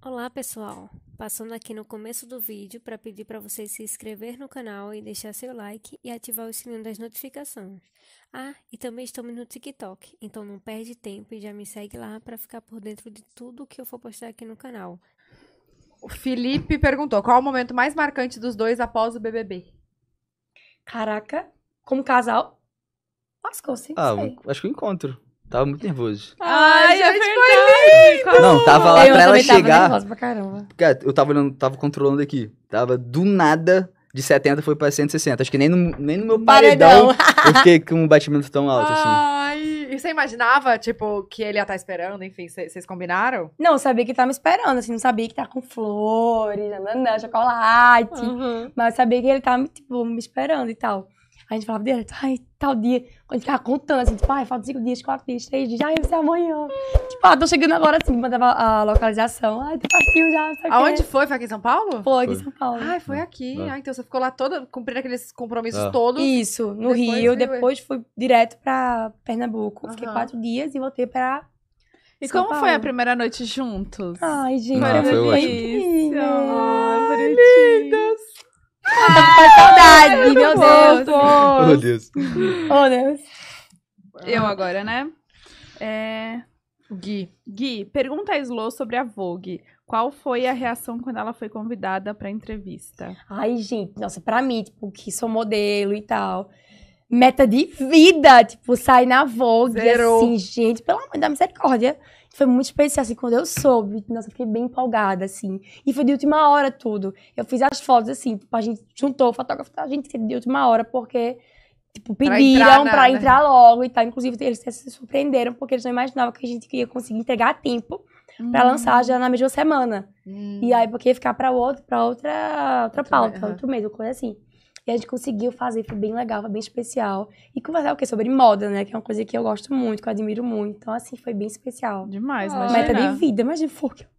Olá pessoal, passando aqui no começo do vídeo para pedir para vocês se inscrever no canal e deixar seu like e ativar o sininho das notificações. Ah, e também estamos no TikTok, então não perde tempo e já me segue lá para ficar por dentro de tudo que eu for postar aqui no canal. O Felipe perguntou, qual o momento mais marcante dos dois após o BBB? Caraca, como casal? Lascou, sim. Ah, sei. acho que o encontro. Tava muito nervoso. Ai, já foi lindo! Não, tava lá eu pra ela chegar. pra caramba. Cara, eu tava olhando, tava controlando aqui. Tava do nada, de 70 foi pra 160. Acho que nem no, nem no meu paredão, paredão eu fiquei com um batimento tão alto assim. Ai, e você imaginava, tipo, que ele ia estar tá esperando? Enfim, vocês combinaram? Não, eu sabia que tava me esperando, assim, não sabia que tava com flores, nananã, chocolate. Uhum. Mas sabia que ele tava, tipo, me esperando e tal. A gente falava direto, ai, tal dia. Quando a gente ficava contando, assim, tipo, ai, falta cinco dias, quatro dias, três dias, ai, vai ser amanhã. Tipo, ah, tô chegando agora, assim, mandava a localização. Ai, tô partindo já, sabe Aonde foi? Foi aqui em São Paulo? Foi aqui em São Paulo. Ai, foi é. aqui. Ah, então você ficou lá toda, cumprindo aqueles compromissos é. todos. Isso, no depois Rio. Depois fui direto pra Pernambuco. Fiquei quatro dias e voltei pra e São como Paulo. foi a primeira noite juntos? Ai, gente, ah, foi, foi ótimo. Ai, Lindas. Ah, verdade, meu Deus. Oh, Deus. Oh, Deus. Eu agora, né? É... Gui. Gui, pergunta a Slo sobre a Vogue. Qual foi a reação quando ela foi convidada pra entrevista? Ai, gente, nossa, pra mim, tipo, que sou modelo e tal. Meta de vida, tipo, sair na Vogue, Zero. assim, gente, pelo amor da misericórdia. Foi muito especial, assim, quando eu soube, nossa, eu fiquei bem empolgada, assim. E foi de última hora tudo. Eu fiz as fotos, assim, tipo, a gente juntou o fotógrafo, a gente é de última hora, porque, tipo, pediram pra entrar, pra entrar logo e tal. Inclusive, eles se surpreenderam, porque eles não imaginavam que a gente ia conseguir entregar a tempo hum. pra lançar já na mesma semana. Hum. E aí, porque ia ficar pra outro, pra outra, outra, pauta, outro mês, coisa assim. E a gente conseguiu fazer, foi bem legal, foi bem especial. E conversar o quê? Sobre moda, né? Que é uma coisa que eu gosto muito, que eu admiro muito. Então, assim, foi bem especial. Demais, ah, imagina. Meta de vida, imagina, foi que eu